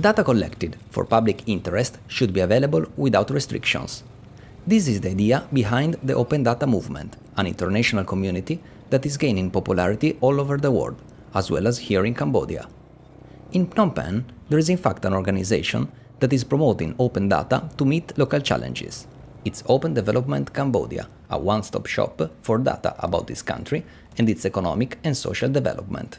Data collected for public interest should be available without restrictions. This is the idea behind the Open Data Movement, an international community that is gaining popularity all over the world, as well as here in Cambodia. In Phnom Penh, there is in fact an organization that is promoting open data to meet local challenges it's Open Development Cambodia, a one-stop shop for data about this country and its economic and social development.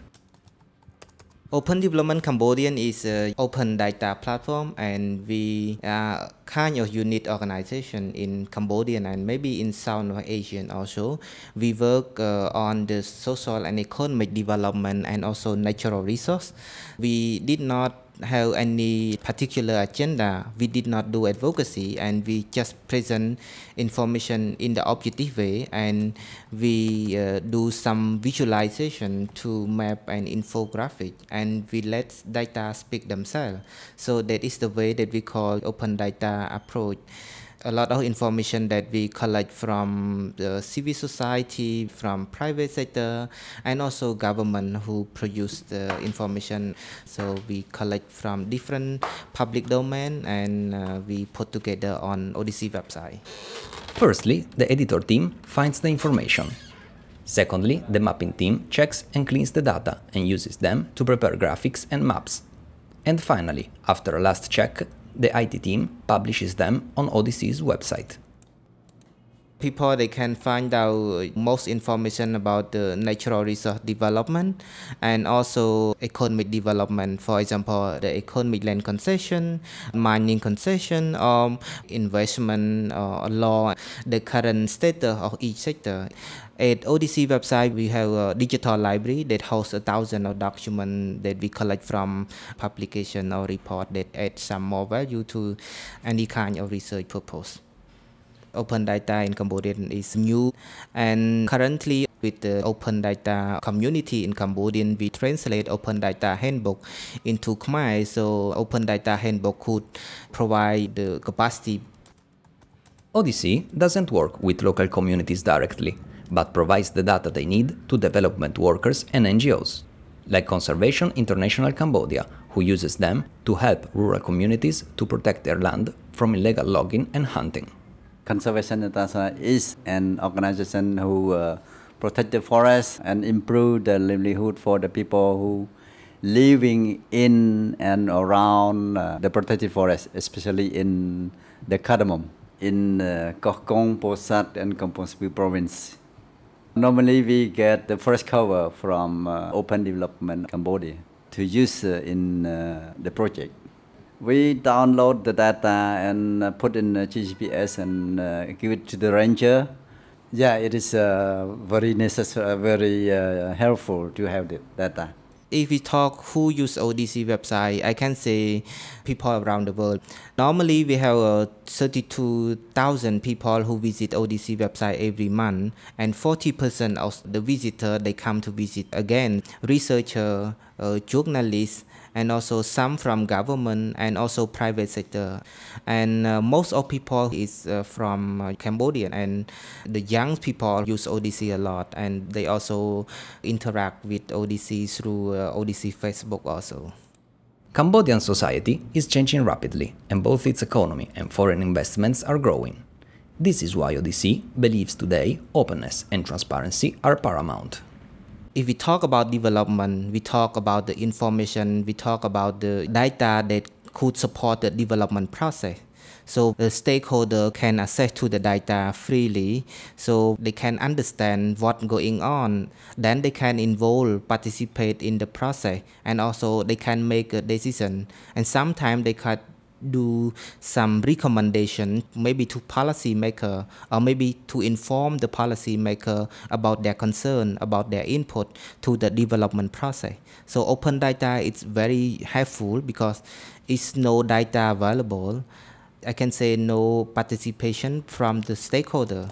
Open Development Cambodian is an open data platform and we are kind of unique organization in Cambodian and maybe in South Asian also. We work uh, on the social and economic development and also natural resource. We did not have any particular agenda. We did not do advocacy and we just present information in the objective way and we uh, do some visualization to map an infographic and we let data speak themselves. So that is the way that we call open data approach a lot of information that we collect from the civil society, from private sector, and also government who produce the information. So we collect from different public domain and uh, we put together on ODC website. Firstly, the editor team finds the information. Secondly, the mapping team checks and cleans the data and uses them to prepare graphics and maps. And finally, after a last check, the IT team publishes them on Odyssey's website people they can find out most information about the natural resource development and also economic development for example the economic land concession mining concession or um, investment uh, law the current status of each sector at ODC website, we have a digital library that hosts a thousand of documents that we collect from publication or report that add some more value to any kind of research purpose open data in Cambodia is new and currently with the open data community in Cambodia, we translate open data handbook into Khmer. So open data handbook could provide the capacity. Odyssey doesn't work with local communities directly, but provides the data they need to development workers and NGOs, like Conservation International Cambodia, who uses them to help rural communities to protect their land from illegal logging and hunting. Conservation International is an organization who uh, protect the forest and improve the livelihood for the people who living in and around uh, the protected forest, especially in the cardamom in uh, Kong, Posat, and Kampong Spi province. Normally, we get the forest cover from uh, Open Development Cambodia to use uh, in uh, the project we download the data and uh, put in uh, GPS and uh, give it to the ranger. Yeah, it is very necessary, very helpful to have the data if we talk who use ODC website, I can say people around the world. Normally, we have uh, 32,000 people who visit ODC website every month, and 40% of the visitor they come to visit again. Researcher, uh, journalists, and also some from government and also private sector. And uh, most of people is uh, from uh, Cambodia and the young people use ODC a lot and they also interact with ODC through uh, ODC Facebook also. Cambodian society is changing rapidly and both its economy and foreign investments are growing. This is why ODC believes today openness and transparency are paramount if we talk about development, we talk about the information, we talk about the data that could support the development process. So the stakeholder can access to the data freely, so they can understand what's going on. Then they can involve, participate in the process, and also they can make a decision. And sometimes they can do some recommendation maybe to policymaker or maybe to inform the policymaker about their concern about their input to the development process so open data is very helpful because it's no data available i can say no participation from the stakeholder